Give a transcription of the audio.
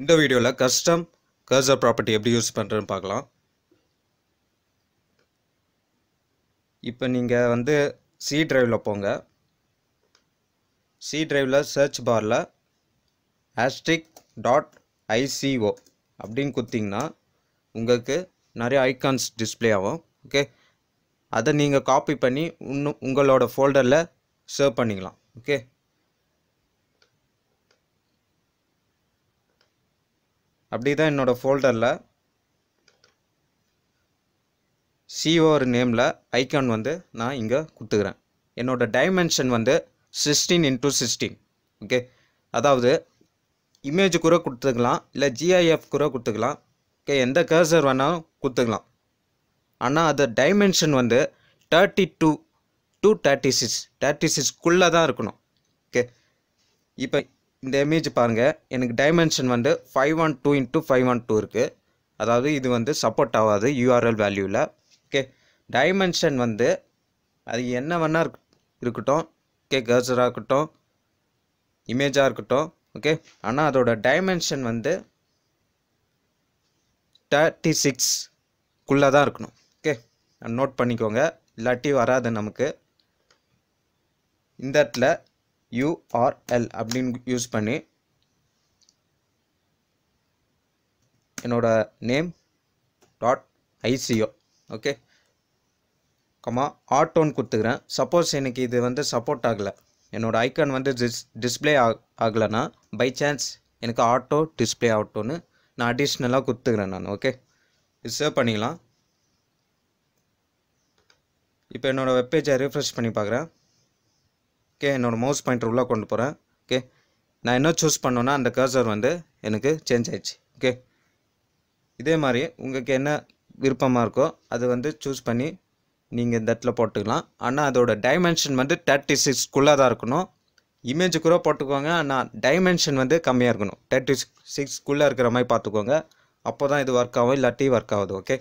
இந்த வீடியோவில் custom cursor property எப்படி யூஸ் பண்ணுறதுன்னு பார்க்கலாம் இப்போ நீங்கள் வந்து சி ட்ரைவில் போங்க சி ட்ரைவில் சர்ச் பாரில் ஆஸ்டிக் டாட் ஐசிஓ அப்படின்னு கொடுத்தீங்கன்னா உங்களுக்கு நிறைய ஐக்கான்ஸ் டிஸ்பிளே ஆகும் ஓகே அதை நீங்கள் காப்பி பண்ணி இன்னும் உங்களோட ஃபோல்டரில் சேவ் பண்ணிக்கலாம் ஓகே அப்படி தான் என்னோடய ஃபோல்டரில் சிஓர் நேமில் ஐக்கான் வந்து நான் இங்கே கொடுத்துக்கிறேன் என்னோட டைமென்ஷன் வந்து சிக்ஸ்டீன் இன்ட்டு சிக்ஸ்டீன் ஓகே அதாவது இமேஜ் கூட கொடுத்துக்கலாம் இல்லை ஜிஐஎஃப் கூட கொடுத்துக்கலாம் ஓகே எந்த கர்சர் வேணாலும் கொடுத்துக்கலாம் ஆனால் அது டைமென்ஷன் வந்து thirty two two thirty six thirty சிக்ஸ்குள்ளே தான் இருக்கணும் ஓகே இப்போ இந்த இமேஜ் பாருங்கள் எனக்கு டைமென்ஷன் வந்து five one two into five one two இருக்குது அதாவது இது வந்து சப்போர்ட் ஆகாது யூஆர்எல் வேல்யூவில் ஓகே டைமென்ஷன் வந்து அது என்ன வேணா இருக்கட்டும் ஓகே கர்சராக இருக்கட்டும் இமேஜாக இருக்கட்டும் ஓகே ஆனால் அதோட டைமென்ஷன் வந்து தேர்ட்டி சிக்ஸ்க்குள்ளே தான் இருக்கணும் ஓகே நோட் பண்ணிக்கோங்க இல்லாட்டி வராது நமக்கு இந்த இடத்துல யூஆர்எல் அப்படின்னு யூஸ் பண்ணி என்னோடய name dot ICO okay comma ஆட்டோன்னு கொடுத்துக்கிறேன் சப்போஸ் எனக்கு இது வந்து சப்போர்ட் ஆகலை என்னோடய ஐக்கான் வந்து டிஸ் டிஸ்பிளே ஆ ஆகலைன்னா பை சான்ஸ் எனக்கு ஆட்டோ டிஸ்பிளே ஆகட்டோன்னு நான் அடிஷ்னலாக கொடுத்துக்கிறேன் நான் ஓகே இது சேவ் பண்ணிக்கலாம் இப்போ என்னோடய வெப்பேஜை ரிஃப்ரெஷ் பண்ணி பார்க்குறேன் ஓகே என்னோடய மவுஸ் பாயிண்டர் உள்ளே கொண்டு போகிறேன் ஓகே நான் என்ன சூஸ் பண்ணோன்னா அந்த கர்சர் வந்து எனக்கு சேஞ்ச் ஆயிடுச்சு ஓகே இதே மாதிரி உங்களுக்கு என்ன விருப்பமாக இருக்கோ அது வந்து சூஸ் பண்ணி நீங்கள் இந்த இடத்துல போட்டுக்கலாம் ஆனால் அதோட டைமென்ஷன் வந்து தேர்ட்டி சிக்ஸ்க்குள்ளே தான் இருக்கணும் இமேஜ் கூட போட்டுக்கோங்க ஆனால் டைமென்ஷன் வந்து கம்மியாக இருக்கணும் தேர்ட்டி சிக்ஸ்க்குள்ளே இருக்கிற மாதிரி பார்த்துக்கோங்க அப்போ தான் இது ஒர்க் ஆகும் இல்லாட்டி ஒர்க் ஆகுது ஓகே